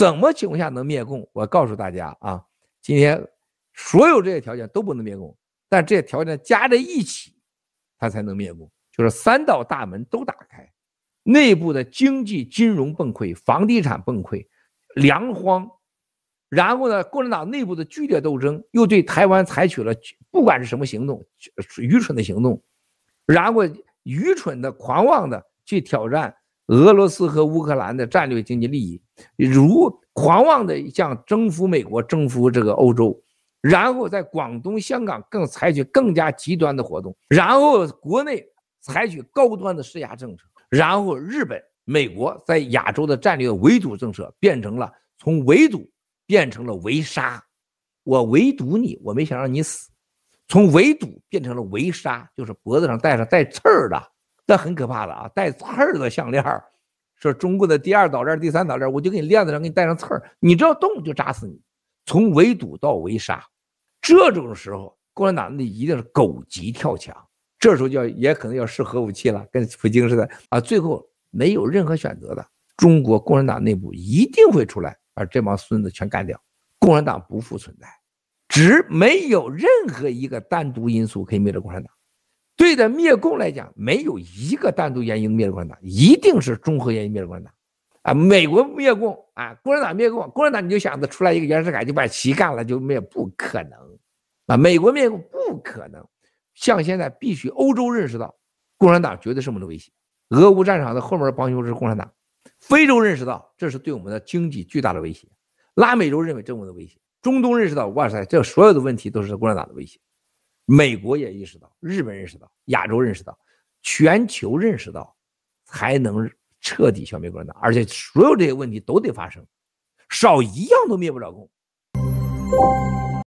怎么情况下能灭共？我告诉大家啊，今天所有这些条件都不能灭共，但这些条件加在一起，它才能灭共，就是三道大门都打开，内部的经济、金融崩溃，房地产崩溃，粮荒，然后呢，共产党内部的剧烈斗争，又对台湾采取了不管是什么行动，愚蠢的行动，然后愚蠢的、狂妄的去挑战。俄罗斯和乌克兰的战略经济利益，如狂妄的像征服美国、征服这个欧洲，然后在广东、香港更采取更加极端的活动，然后国内采取高端的施压政策，然后日本、美国在亚洲的战略围堵政策变成了从围堵变成了围杀，我围堵你，我没想让你死，从围堵变成了围杀，就是脖子上戴上带刺儿的。那很可怕的啊！带刺儿的项链儿，说中国的第二导弹、第三导弹，我就给你链子上给你带上刺儿，你只要动就扎死你。从围堵到围杀，这种时候，共产党那一定是狗急跳墙，这时候就要也可能要试核武器了，跟普京似的啊。最后没有任何选择的，中国共产党内部一定会出来把这帮孙子全干掉，共产党不复存在，只没有任何一个单独因素可以灭了共产党。对的，灭共来讲，没有一个单独原因灭了共产党，一定是综合原因灭了共产党啊！美国灭共啊，共产党灭共，共产党你就想着出来一个袁世凯就把旗干了，就灭不可能啊！美国灭共不可能，像现在必须欧洲认识到，共产党绝对是我们的威胁，俄乌战场的后面帮凶是共产党，非洲认识到这是对我们的经济巨大的威胁，拉美洲认为这是我们的威胁，中东认识到哇塞，这所有的问题都是共产党的威胁。美国也意识到，日本认识到，亚洲认识到，全球认识到，才能彻底消灭共产党。而且所有这些问题都得发生，少一样都灭不了共。